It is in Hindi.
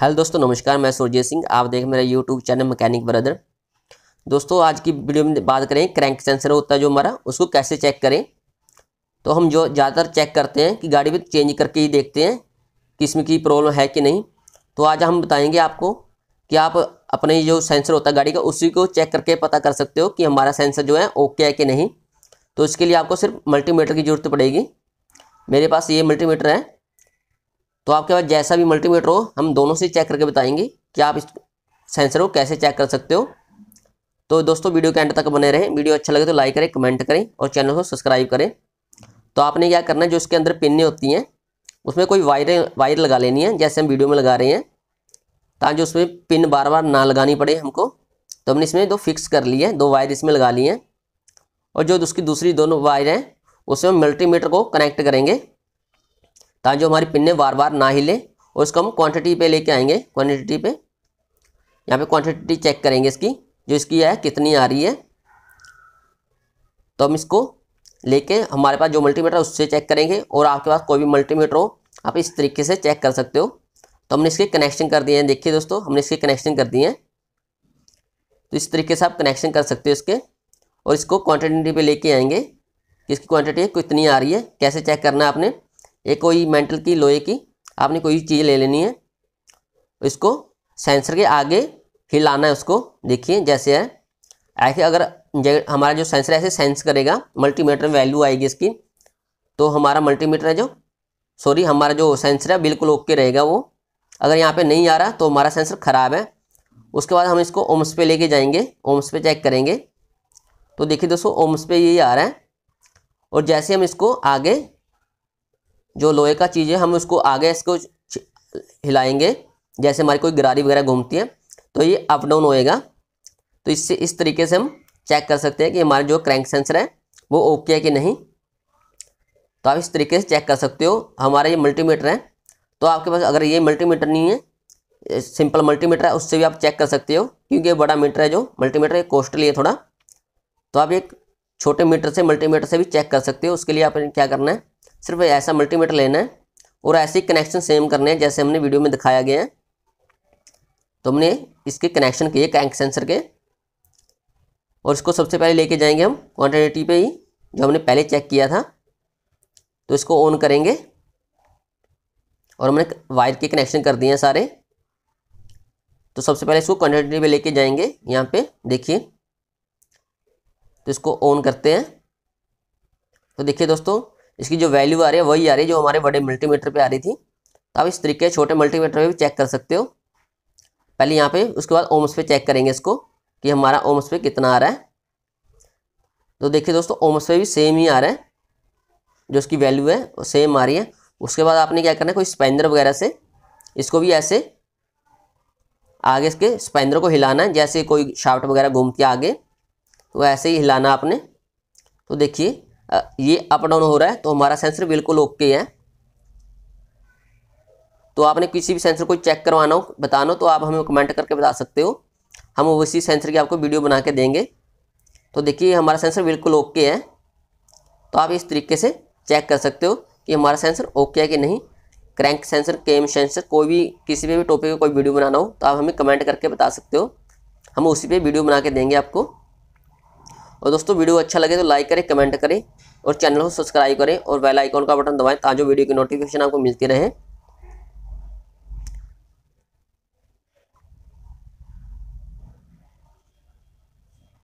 हेलो दोस्तों नमस्कार मैं सुरजीत सिंह आप देख मेरा यूट्यूब चैनल मैकेनिक ब्रदर दोस्तों आज की वीडियो में बात करें क्रैंक सेंसर होता है जो हमारा उसको कैसे चेक करें तो हम जो ज़्यादातर चेक करते हैं कि गाड़ी में चेंज करके ही देखते हैं कि इसमें की प्रॉब्लम है कि नहीं तो आज हम बताएंगे आपको कि आप अपने जो सेंसर होता है गाड़ी का उसी को चेक करके पता कर सकते हो कि हमारा सेंसर जो है ओके है कि नहीं तो इसके लिए आपको सिर्फ मल्टीमीटर की ज़रूरत पड़ेगी मेरे पास ये मल्टीमीटर है तो आपके पास जैसा भी मल्टीमीटर हो हम दोनों से चेक करके बताएंगे कि आप इस सेंसर को कैसे चेक कर सकते हो तो दोस्तों वीडियो के एंड तक बने रहें वीडियो अच्छा लगे तो लाइक करें कमेंट करें और चैनल को सब्सक्राइब करें तो आपने क्या करना है जो उसके अंदर पिन्ने होती हैं उसमें कोई वायर वायर लगा लेनी है जैसे हम वीडियो में लगा रहे हैं ताकि उसमें पिन बार बार ना लगानी पड़े हमको तो हमने इसमें दो फिक्स कर लिए हैं दो वायर इसमें लगा लिए हैं और जो उसकी दूसरी दोनों वायर हैं उसमें मल्टीमीटर को कनेक्ट करेंगे ताकि जो हमारी पिन्ने बार बार ना हिले और इसको हम क्वांटिटी पे लेके आएंगे क्वांटिटी पे यहाँ पे क्वांटिटी चेक करेंगे इसकी जो इसकी है कितनी आ रही है तो हम इसको लेके हमारे पास जो मल्टीमीटर है उससे चेक करेंगे और आपके पास कोई भी मल्टीमीटर हो आप इस तरीके से चेक कर सकते हो तो हमने इसके कनेक्शन कर दिए हैं देखिए दोस्तों हमने इसके कनेक्शन कर दिए हैं तो इस तरीके से आप कनेक्शन कर सकते हो इसके और इसको क्वांटिटी पे लेके आएंगे कि इसकी क्वांटिटी कितनी आ रही है कैसे चेक करना है आपने ये कोई मेंटल की लोहे की आपने कोई चीज़ ले लेनी है इसको सेंसर के आगे हिलाना है उसको देखिए जैसे है ऐसे अगर हमारा जो सेंसर ऐसे सेंस करेगा मल्टीमीटर वैल्यू आएगी इसकी तो हमारा मल्टीमीटर है जो सॉरी हमारा जो सेंसर है बिल्कुल ओके रहेगा वो अगर यहाँ पे नहीं आ रहा तो हमारा सेंसर ख़राब है उसके बाद हम इसको ओम्स पे लेके जाएंगे ओम्स पे चेक करेंगे तो देखिए दोस्तों ओम्स पे ये आ रहा है और जैसे हम इसको आगे जो लोहे का चीज़ है हम उसको आगे इसको हिलाएंगे जैसे हमारी कोई गरारी वगैरह घूमती है तो ये अप डाउन होएगा तो इससे इस तरीके से हम चेक कर सकते हैं कि हमारा जो क्रैंक सेंसर है वो ओके है कि नहीं तो आप इस तरीके से चेक कर सकते हो हमारा ये मल्टीमीटर है तो आपके पास अगर ये मल्टीमीटर नहीं है सिंपल मल्टीमीटर है उससे भी आप चेक कर सकते हो क्योंकि बड़ा मीटर है जो मल्टीमीटर ये कॉस्टली है थोड़ा तो आप एक छोटे मीटर से मल्टीमीटर से भी चेक कर सकते हो उसके लिए आपने क्या करना है सिर्फ ऐसा मल्टीमीटर लेना है और ऐसे कनेक्शन सेम करने हैं जैसे हमने वीडियो में दिखाया गया है तो हमने इसके कनेक्शन किए कैंक सेंसर के और इसको सबसे पहले लेके जाएंगे हम क्वान्टिटी पे ही जो हमने पहले चेक किया था तो इसको ऑन करेंगे और हमने वायर के कनेक्शन कर दिए हैं सारे तो सबसे पहले इसको क्वान्टिटी पे लेके जाएंगे यहाँ पे देखिए तो इसको ऑन करते हैं तो देखिए दोस्तों इसकी जो वैल्यू आ रही है वही आ रही है जो हमारे बड़े मल्टीमीटर पे आ रही थी तो आप इस तरीके से छोटे मल्टीमीटर पे भी चेक कर सकते हो पहले यहाँ पे उसके बाद ओम्स पे चेक करेंगे इसको कि हमारा ओम्स पे कितना आ रहा है तो देखिए दोस्तों ओम्स पे भी सेम ही आ रहा है जो उसकी वैल्यू है वो सेम आ रही है उसके बाद आपने क्या करना है कोई स्पैंडर वगैरह से इसको भी ऐसे आगे इसके स्पैंडर को हिलाना है जैसे कोई शाफ्ट वगैरह घूमती आगे तो ऐसे ही हिलाना आपने तो देखिए ये अप डाउन हो रहा है तो हमारा सेंसर बिल्कुल ओके है तो आपने किसी भी सेंसर को चेक करवाना हो बताना हो तो आप हमें कमेंट करके बता सकते हो हम उसी सेंसर की आपको वीडियो बना के देंगे तो देखिए हमारा सेंसर बिल्कुल ओके है तो आप इस तरीके से चेक कर सकते हो कि हमारा सेंसर ओके है कि नहीं क्रैंक सेंसर केम सेंसर कोई भी किसी भी टॉपिक का कोई वीडियो बनाना हो तो आप हमें कमेंट करके बता सकते हो हम उसी पर वीडियो बना के देंगे आपको और दोस्तों वीडियो अच्छा लगे तो लाइक करें कमेंट करें और चैनल को सब्सक्राइब करें और बेल आइकॉन का बटन दबाएं ताकि वीडियो की नोटिफिकेशन आपको मिलती रहे